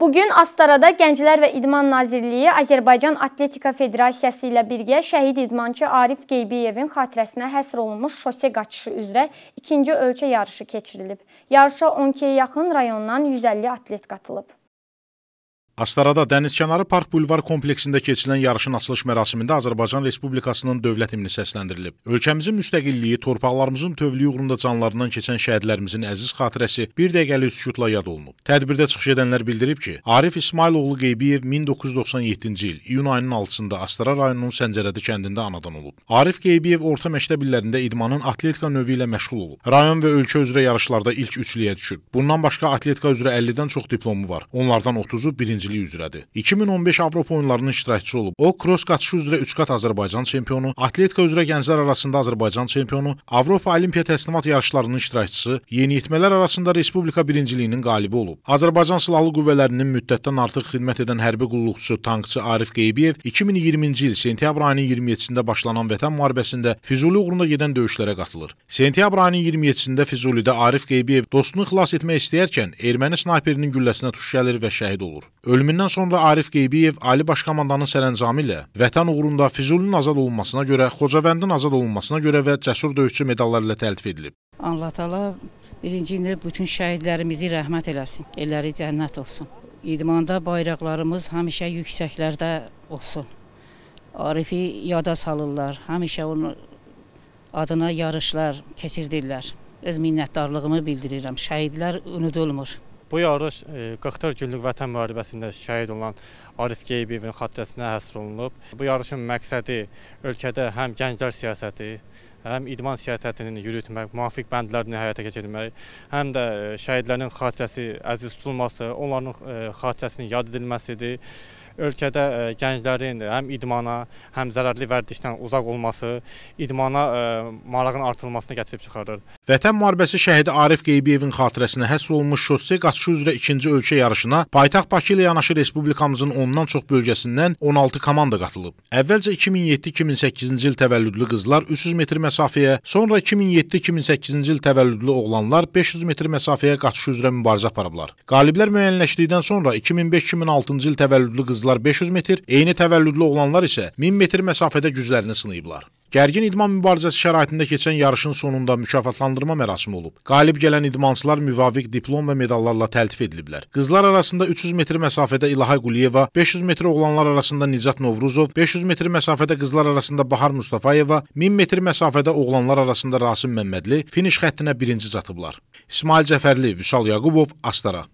Bugün Astarada Gənclər və İdman Nazirliyi Azərbaycan Atletika Federasiyası ilə birgə şəhid idmançı Arif Qeybiyevin xatirəsinə həsr olunmuş şose qaçışı üzrə ikinci ölkə yarışı keçirilib. Yarışa 12-yə yaxın rayondan 150 atlet qatılıb. Astarada Dənizkənarı Park Bulvar kompleksində keçirilən yarışın açılış mərasimində Azərbaycan Respublikasının dövlət himni səsləndirilib. Ölkəmizin müstəqilliyi, torpaqlarımızın tövlüyü uğrunda canlarından keçən şəhidlərimizin əziz xatirəsi bir dəqiqəlik sükutla yad olunub. Tədbirdə çıxış edənlər bildirib ki, Arif İsmailoğlu Qeybiyev 1997-ci il iyun ayının 6-sında Astara rayonunun Səncərədi kəndində anadan olub. Arif Qeybiyev orta məktəb illərində idmanın atletika növü ilə məşğul olub. Rayon və ölkə üzrə yarışlarda ilk üçlüyə düşüb. Bundan başqa atletika üzrə 50-dən çox diplomu var. Onlardan 30-u birinci döyüşçülüyü üzrədir. 2015 Avropa oyunlarının iştirakçısı olub. O, kros qatışı üzrə 3 qat Azərbaycan çempionu, atletika üzrə gənclər arasında Azərbaycan çempionu, Avropa Olimpiya təslimat yarışlarının iştirakçısı, yeniyetmələr arasında Respublika birinciliyinin qalibi olub. Azərbaycan Silahlı Qüvvələrinin müddətdən artıq xidmət edən hərbi qulluqçu, tankçı Arif Qeybiyev 2020-ci il sentyabr ayının 27-də başlanan Vətən müharibəsində Füzuli uğrunda gedən döyüşlərə qatılır. Sentyabr ayının 27-də Füzulidə Arif Qeybiyev dostunu xilas etmək istəyərkən erməni snayperinin gülləsinə tuş gəlir və şəhid olur. Ölüm Ölümündən sonra Arif Qeybiyev Ali Baş Komandanın sərəncamı ilə vətən uğrunda Füzulinin azad olunmasına görə, Xocavəndin azad olunmasına görə və cəsur döyüşçü medalları ilə təltif edilib. Allah təala birinci ildə bütün şəhidlərimizi rəhmət eləsin. Elləri cənnət olsun. İdmanda bayraqlarımız həmişə yüksəklərdə olsun. Arifi yada salırlar. Həmişə onun adına yarışlar keçirdirlər. Öz minnətdarlığımı bildirirəm. Şəhidlər unudulmur. Bu yarış 44 e, günlük Vətən müharibəsində şəhid olan Arif Qeybiyevin xatirəsinə həsr olunub. Bu yarışın məqsədi ölkədə həm gənclər siyasəti, həm idman siyasətini yürütmək, müvafiq bəndlərini həyata keçirmək, həm də e, şəhidlərin xatirəsi əziz tutulması, onların e, xatirəsinin yad edilməsidir ölkədə e, gənclərin həm idmana, həm zərərli vərdişdən uzaq olması, idmana e, marağın artırılmasına gətirib çıxarır. Vətən müharibəsi şəhidi Arif Qeybiyevin xatirəsinə həsr olunmuş şosse qaçışı üzrə ikinci ölkə yarışına paytaxt Bakı ilə yanaşı respublikamızın ondan çox bölgəsindən 16 komanda qatılıb. Əvvəlcə 2007-2008-ci il təvəllüdlü qızlar 300 metr məsafəyə, sonra 2007-2008-ci il təvəllüdlü oğlanlar 500 metr məsafəyə qaçışı üzrə mübarizə aparıblar. Qaliblər müəyyənləşdikdən sonra 2005-2006-cı il təvəllüdlü qızlar qızlar 500 metr, eyni təvəllüdlü oğlanlar isə 1000 metr məsafədə güclərini sınayıblar. Gərgin idman mübarizəsi şəraitində keçən yarışın sonunda mükafatlandırma mərasimi olub. Qalib gələn idmançılar müvafiq diplom və medallarla təltif ediliblər. Qızlar arasında 300 metr məsafədə İlahay Quliyeva, 500 metr oğlanlar arasında Nicat Novruzov, 500 metr məsafədə qızlar arasında Bahar Mustafayeva, 1000 metr məsafədə oğlanlar arasında Rasim Məmmədli finiş xəttinə birinci çatıblar. İsmail Cəfərli, Vüsal Yaqubov, Astara